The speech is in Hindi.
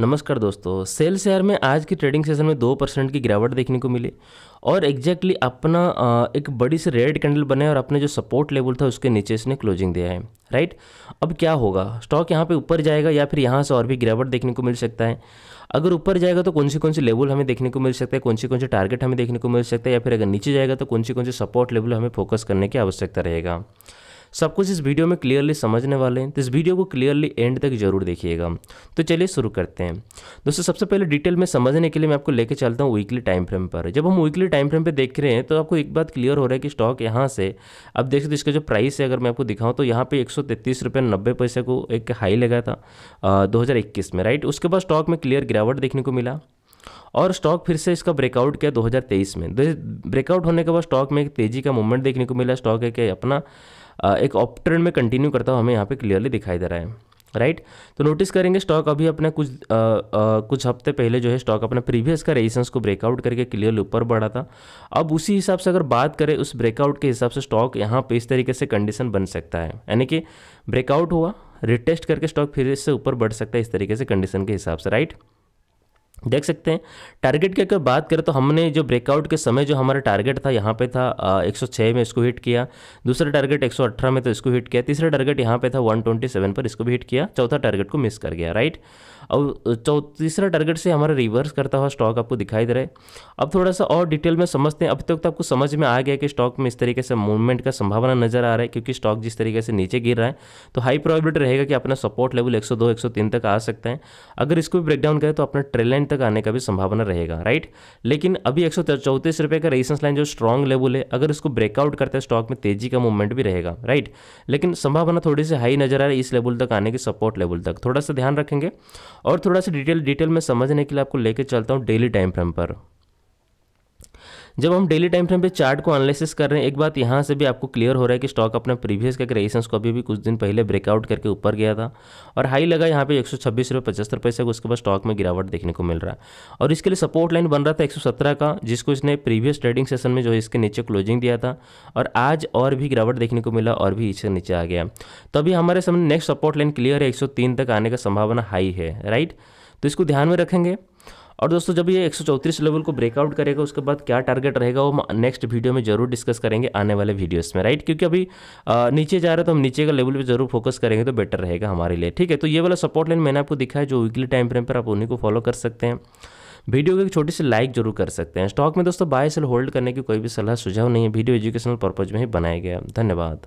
नमस्कार दोस्तों सेल शेयर में आज की ट्रेडिंग सेशन में दो परसेंट की गिरावट देखने को मिली और एग्जैक्टली अपना एक बड़ी सी रेड कैंडल बने और अपने जो सपोर्ट लेवल था उसके नीचे इसने क्लोजिंग दिया है राइट अब क्या होगा स्टॉक यहाँ पे ऊपर जाएगा या फिर यहाँ से और भी गिरावट देखने को मिल सकता है अगर ऊपर जाएगा तो कौन सी कौन सी लेवल हमें देखने को मिल सकता है कौन सी कौन से टारगेट हमें देखने को मिल सकता है या फिर अगर नीचे जाएगा तो कौन सी कौन से सपोर्ट लेवल हमें फोकस करने की आवश्यकता रहेगा सब कुछ इस वीडियो में क्लियरली समझने वाले हैं तो इस वीडियो को क्लियरली एंड तक जरूर देखिएगा तो चलिए शुरू करते हैं दोस्तों सबसे पहले डिटेल में समझने के लिए मैं आपको लेके चलता हूँ वीकली टाइम फ्रेम पर जब हम वीकली टाइम फ्रेम पर देख रहे हैं तो आपको एक बात क्लियर हो रहा है कि स्टॉक यहाँ से अब देख सकते इसका जो प्राइस है अगर मैं आपको दिखाऊँ तो यहाँ पर एक सौ पैसे को एक हाई लगा था दो में राइट उसके बाद स्टॉक में क्लियर गिरावट देखने को मिला और स्टॉक फिर से इसका ब्रेकआउट किया 2023 में ब्रेकआउट तो होने के बाद स्टॉक में एक तेज़ी का मूवमेंट देखने को मिला स्टॉक है कि अपना एक अप ट्रेंड में कंटिन्यू करता हुआ हमें यहाँ पे क्लियरली दिखाई दे रहा है राइट तो नोटिस करेंगे स्टॉक अभी अपने कुछ आ, आ, कुछ हफ्ते पहले जो है स्टॉक अपने प्रीवियस का रेजिस्टेंस को ब्रेकआउट करके क्लियरली ऊपर बढ़ा था अब उसी हिसाब से अगर बात करें उस ब्रेकआउट के हिसाब से स्टॉक यहाँ पे इस तरीके से कंडीशन बन सकता है यानी कि ब्रेकआउट हुआ रिटेस्ट करके स्टॉक फिर इससे ऊपर बढ़ सकता है इस तरीके से कंडीशन के हिसाब से राइट देख सकते हैं टारगेट की अगर बात करें तो हमने जो ब्रेकआउट के समय जो हमारा टारगेट था यहाँ पे था आ, 106 में इसको हिट किया दूसरा टारगेट 118 में तो इसको हिट किया तीसरा टारगेट यहाँ पे था 127 पर इसको भी हिट किया चौथा टारगेट को मिस कर गया राइट और तीसरा टारगेट से हमारा रिवर्स करता हुआ स्टॉक आपको दिखाई दे रहा है अब थोड़ा सा और डिटेल में समझते हैं अब तक तो, तो आपको समझ में आ गया कि स्टॉक में इस तरीके से मूवमेंट का संभावना नजर आ रहा है क्योंकि स्टॉक जिस तरीके से नीचे गिर रहा है तो हाई प्रॉबिलिटी रहेगा कि अपना सपोर्ट लेवल एक सौ तक आ सकते हैं अगर इसको भी ब्रेकडाउन करें तो अपना ट्रेल लाइन तक आने का भी संभावना रहेगा राइट लेकिन अभी एक सौ का रेजिस्टेंस लाइन जो स्ट्रॉन्ग लेवल है अगर इसको ब्रेकआउट करते हैं स्टॉक में तेजी का मूवमेंट भी रहेगा राइट लेकिन संभावना थोड़ी सी हाई नजर आ रही है इस लेवल तक आने की सपोर्ट लेवल तक थोड़ा सा ध्यान रखेंगे और थोड़ा सा डिटेल डिटेल में समझने के लिए आपको लेकर चलता हूँ डेली टाइम फ्रेम पर जब हम डेली टाइम फ्रेम पे चार्ट को एनालिसिस कर रहे हैं एक बात यहाँ से भी आपको क्लियर हो रहा है कि स्टॉक अपने प्रीवियस के रेजिस्टेंस को अभी भी कुछ दिन पहले ब्रेकआउट करके ऊपर गया था और हाई लगा यहाँ पे एक सौ छब्बीस रुपये पचहत्तर पैसे उसके बाद स्टॉक में गिरावट देखने को मिल रहा है और इसके लिए सपोर्ट लाइन बन रहा था एक सौ सत्रह का जिसको इसने प्रीवियस ट्रेडिंग सेशन में जो है इसके नीचे क्लोजिंग दिया था और आज और भी गिरावट देखने को मिला और भी इससे नीचे आ गया तो अभी हमारे सामने नेक्स्ट सपोर्ट लाइन क्लियर है एक सौ तीन तक आने का संभावना हाई है राइट तो इसको ध्यान में रखेंगे और दोस्तों जब ये एक लेवल को ब्रेकआउट करेगा उसके बाद क्या टारगेट रहेगा वो नेक्स्ट वीडियो में जरूर डिस्कस करेंगे आने वाले वीडियोस में राइट क्योंकि अभी आ, नीचे जा रहे हैं तो हम नीचे का लेवल पे जरूर फोकस करेंगे तो बेटर रहेगा हमारे लिए ठीक है तो ये वाला सपोर्ट लाइन मैंने आपको दिखा है जो वीकली टाइम फ्रेम पर आप उन्हीं को फॉलो कर सकते हैं वीडियो को एक छोटी सी लाइक जरूर कर सकते हैं स्टॉक में दोस्तों बाय सेल होल्ड करने की कोई भी सलाह सुझाव नहीं है वीडियो एजुकेशनल पर्पज में ही बनाया गया धन्यवाद